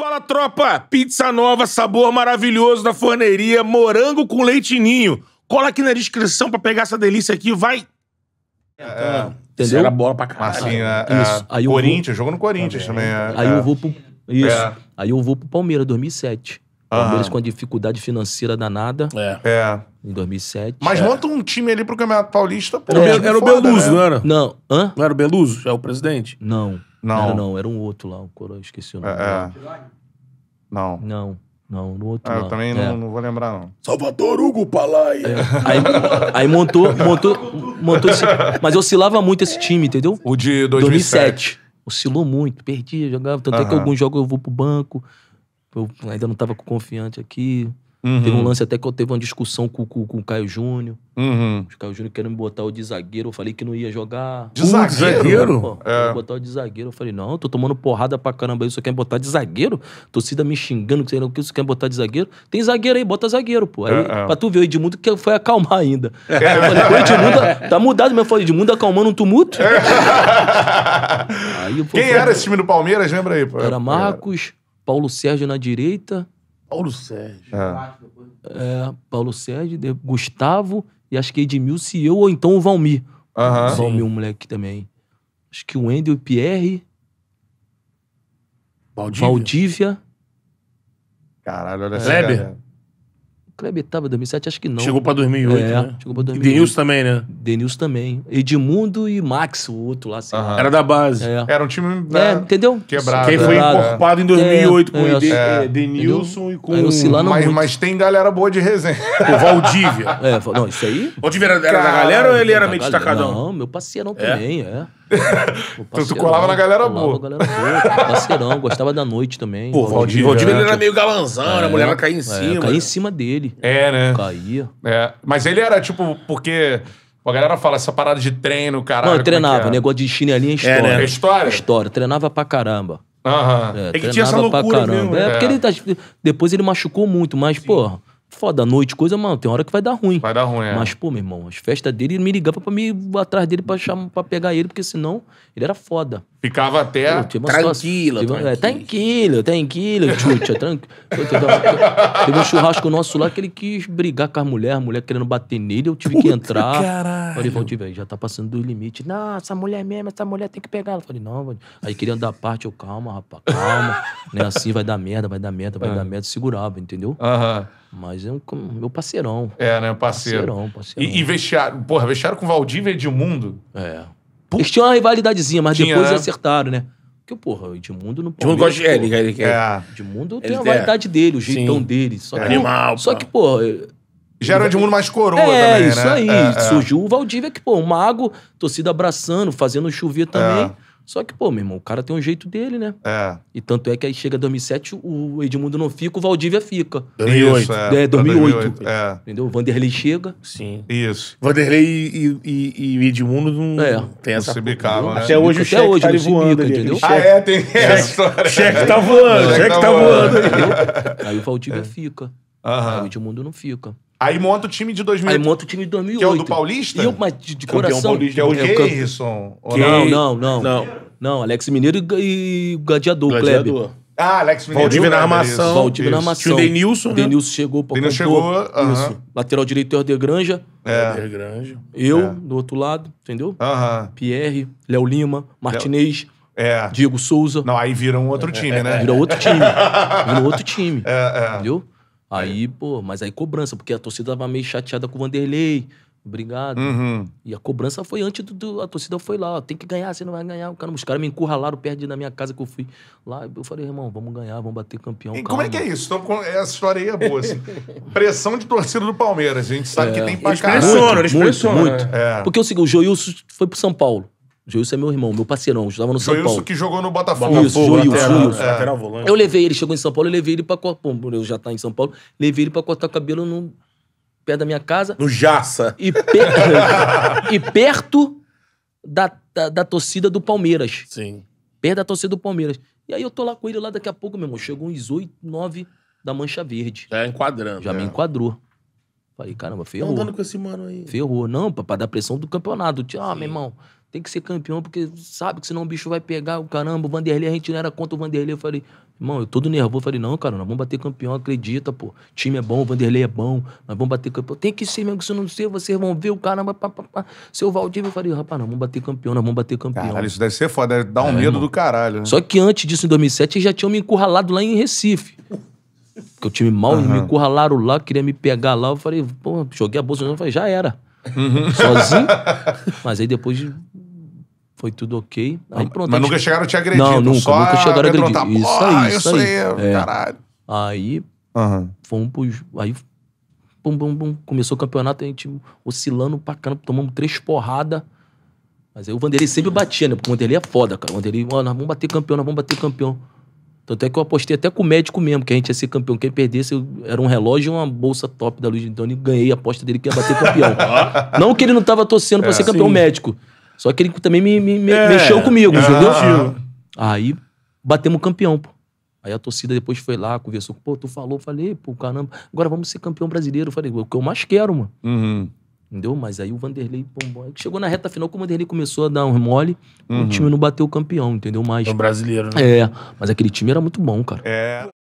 Fala, tropa! Pizza nova, sabor maravilhoso da forneria, morango com leitinho. Cola aqui na descrição pra pegar essa delícia aqui, vai! É, é Entendeu? Era bola pra caralho. Assim, é, Isso. Aí Corinthians, vou... jogo no Corinthians tá também. também é, é, aí eu vou pro... Isso. Aí eu vou pro Palmeiras, 2007. Palmeiras com a dificuldade financeira danada. É. é. Em 2007. Mas é. monta um time ali pro Campeonato Paulista. Pô, era, um é. era foda, o Beluso, né? não era? Não. Hã? Não era o Beluso? É o presidente? Não. Não. Não era, não. era um outro lá, o Coroa, esqueci o nome. É, é. Não. Não. Não, no outro ah, Eu também não, é. não, vou lembrar, não. Salvador Hugo Palai. Aí, aí, montou, montou, montou esse, Mas oscilava muito esse time, entendeu? O de 2007. 2007. Oscilou muito, perdia, jogava. Tanto uh -huh. é que alguns jogos eu vou pro banco eu ainda não estava confiante aqui. Uhum. Teve um lance até que eu teve uma discussão com, com, com o Caio Júnior. Uhum. O Caio Júnior querendo me botar o de zagueiro. Eu falei que não ia jogar. De zagueiro? Pô, é. botar o de zagueiro. Eu falei, não, eu tô tomando porrada pra caramba aí. Você quer botar de zagueiro? Torcida me xingando, que você, quer quer botar de zagueiro? Tem zagueiro aí, bota zagueiro, pô. Aí, é, é. Pra tu ver, o Edmundo que foi acalmar ainda. É. eu falei, o Edmundo tá, tá mudado mesmo. Eu falei, Edmundo acalmando um tumulto. É. Aí, pô, Quem pô, era pô, esse time do Palmeiras? Lembra aí, pô. Era Marcos. Paulo Sérgio na direita. Paulo Sérgio. Ah. é Paulo Sérgio, de- Gustavo e acho que Edmilson e eu, ou então o Valmir. Aham. Valmir, é um moleque também. Acho que o Wendel e o Pierre, Valdívia. Valdívia. Caralho, olha essa Kleber. galera. Kleber estava em 2007, acho que não. Chegou para 2008, é, né? Chegou pra 2008. E Denilson também, né? Denilson também. Edmundo e Max, o outro lá. Assim. Era da base. É. Era um time é, da... é, entendeu? quebrado. Quem foi incorporado em 2008 é, com é, o é, Denilson e com... mas, mas tem galera boa de resenha. O Valdívia. é, não, isso aí... Valdívia era, era da galera ou ele era meio destacadão? Não, meu não também, é. então tu colava na galera boa. Galera boa parceirão, gostava da noite também. Pô, Valdir, Valdir ele era meio galanzão, né? é, a mulher caía em é, cima. É, caía em cima dele. É, né? Caía. É, mas ele era tipo, porque... A galera fala essa parada de treino, caralho. Não, é treinava, é negócio de chinelinha é história. É, né? história? História, treinava pra caramba. Aham. É, é que tinha essa loucura Mesmo, é, porque é. ele, tá- depois ele machucou muito, mas, Sim. porra, foda, noite, coisa, mano, tem hora que vai dar ruim. Vai dar ruim, é. Mas, pô, meu irmão, as festas dele, ele me ligava pra me atrás dele pra, chamar, pra pegar ele, porque senão ele era foda. Ficava até pô, tranquilo, situação, teve, tranquilo. É, tranquilo, tranquilo, tchutcha, tranquilo. Teve um churrasco nosso lá que ele quis brigar com as mulheres, a mulher querendo bater nele, eu tive Puta que entrar. Caralho. Falei, Valdir, velho, já tá passando dos limites. Não, essa mulher mesmo, essa mulher tem que pegar. Eu falei, não, mano. Aí queria andar parte, eu, calma, rapaz, calma. né, assim vai dar merda, vai dar merda, vai é. dar merda. Segurava, entendeu? Aham. Uh -huh. Mas é um meu parceirão. É, né? Parceiro. Parceirão, parceirão. E, e vestiário, porra, vestiário com Valdívia e Edmundo? É. Puta. Eles tinham uma rivalidadezinha, mas Tinha, depois né? acertaram, né? Porque, porra, Edmundo não pode. Edmundo gosta de é, ele, ele quer. É. Edmundo tem ele a validade é. dele, o jeitão Sim. dele. Só é que, Animal. Só que, porra. É- Já era o Edmundo mais coroa é, também, isso né? Aí, é, isso aí. Surgiu o Valdívia, que, pô, um mago, torcida abraçando, fazendo chover também. É. Só que, pô, meu irmão, o cara tem um jeito dele, né? É. E tanto é que aí chega 2007, o Edmundo não fica, o Valdívia fica. 2008. Isso, é, é 2008. É 2008. É. Entendeu? O Vanderlei chega. Sim. Isso. Vanderlei e, e, e Edmundo não é. tem essa... Se né? Até hoje Até o cheque hoje, tá ali voando bica, entendeu? Ah, é, tem é. história. Cheque tá voando, cheque tá, tá voando. Aí o Valdívia fica. Aí o Edmundo não fica. Aí monta o time de 2000. Aí monta o time de 2008. Que é o do Paulista? E eu, mas de, de coração. Paulista é o Geison. É não, não, não, não. Não, Alex Mineiro e, e Gladiador, Gladiador. Kleber. Ah, Alex Mineiro. Valdívia na armação. Valdívia na armação. Tinha o Denilson, né? Denilson chegou pra Denilson chegou, uh Isso. Lateral direito é o Granja. É. é Granja. Eu, é. do outro lado, entendeu? Aham. Uh -huh. Pierre, Léo Lima, Martinez. É. Diego Souza. Não, aí vira um outro é. time, é, né? Vira outro time. vira outro time. É, é. Entendeu? Aí, é. pô, mas aí cobrança, porque a torcida tava meio chateada com o Vanderlei. Obrigado. Uhum. E a cobrança foi antes do, do, A torcida foi lá, ó, tem que ganhar, você não vai ganhar. O cara, os caras me encurralaram perto da minha casa que eu fui lá. Eu falei, irmão, vamos ganhar, vamos bater campeão. E calma. como é que é isso? Então, essa história aí é boa. Assim. Pressão de torcida do Palmeiras, a gente sabe é. que tem pra caralho. Eles pressionam, eles pressionam. Muito, né? muito. É. Porque é o seguinte, o Joilson foi pro São Paulo. Joilson é meu irmão, meu parceirão, estava no São Paulo. que jogou no Botafogo. Isso, Joilson, Joilson. É. Eu levei ele, chegou em São Paulo, eu levei ele pra cortar. Eu já tá em São Paulo, levei ele pra cortar o cabelo no pé da minha casa. No Jaça. E, e perto da, da, da, torcida do Palmeiras. Sim. Perto da torcida do Palmeiras. E aí eu tô lá com ele lá daqui a pouco, meu irmão. Chegou uns 8, 9 da Mancha Verde. Já enquadrando. Já me né? enquadrou. Falei, caramba, tá ferrou. Andando com esse mano aí. Ferrou. Não, pra, pra dar pressão do campeonato. Ah, Sim. meu irmão tem que ser campeão, porque sabe que senão o bicho vai pegar o caramba, o Vanderlei, a gente não era contra o Vanderlei. Eu falei, irmão, eu todo nervoso. eu falei, não, cara, nós vamos bater campeão, acredita, pô. O time é bom, o Vanderlei é bom, nós vamos bater campeão. Tem que ser mesmo, se não ser, vocês vão ver o caramba, pá, pá, pá. Seu Valdir eu falei, rapaz, nós vamos bater campeão, nós vamos bater campeão. Caralho, isso deve ser foda, deve dar um é, medo irmão. do caralho. Né? Só que antes disso, em 2007, já tinham me encurralado lá em Recife. Porque o time mal uhum. me encurralaram lá, queria me pegar lá. Eu falei, pô, joguei a bolsa, eu falei, já era. Uhum. Sozinho. Mas aí depois foi tudo ok. Aí pronto. Mas nunca chegaram chegaram te agredir Não, nunca. Só nunca chegaram a agredir. Isso, tá isso aí, ah, isso aí. É. Caralho. Aí, uhum. fomos pros... Aí, bum, bum, bum. Começou o campeonato, a gente oscilando pra caramba. Tomamos três porradas. Mas aí o Vanderlei sempre batia, né? Porque o Vanderlei é foda, cara. O Vanderlei, ó, nós vamos bater campeão, nós vamos bater campeão. Tanto é que eu apostei até com o médico mesmo, que a gente ia ser campeão. Quem perdesse eu... era um relógio e uma bolsa top da Luiz Doni. Ganhei a aposta dele que ia bater campeão. não que ele não tava torcendo pra é, ser campeão sim. médico. Só que ele também me, me, me é, mexeu comigo, ah, entendeu? Ah, ah. Aí batemos campeão, pô. Aí a torcida depois foi lá, conversou, pô, tu falou, falei, pô, caramba, agora vamos ser campeão brasileiro. Falei, o que eu mais quero, mano. Uhum. Entendeu? Mas aí o Vanderlei, pô, chegou na reta final que o Vanderlei começou a dar um mole, uhum. o time não bateu o campeão, entendeu? Mas. É um brasileiro, né? É, mas aquele time era muito bom, cara. É.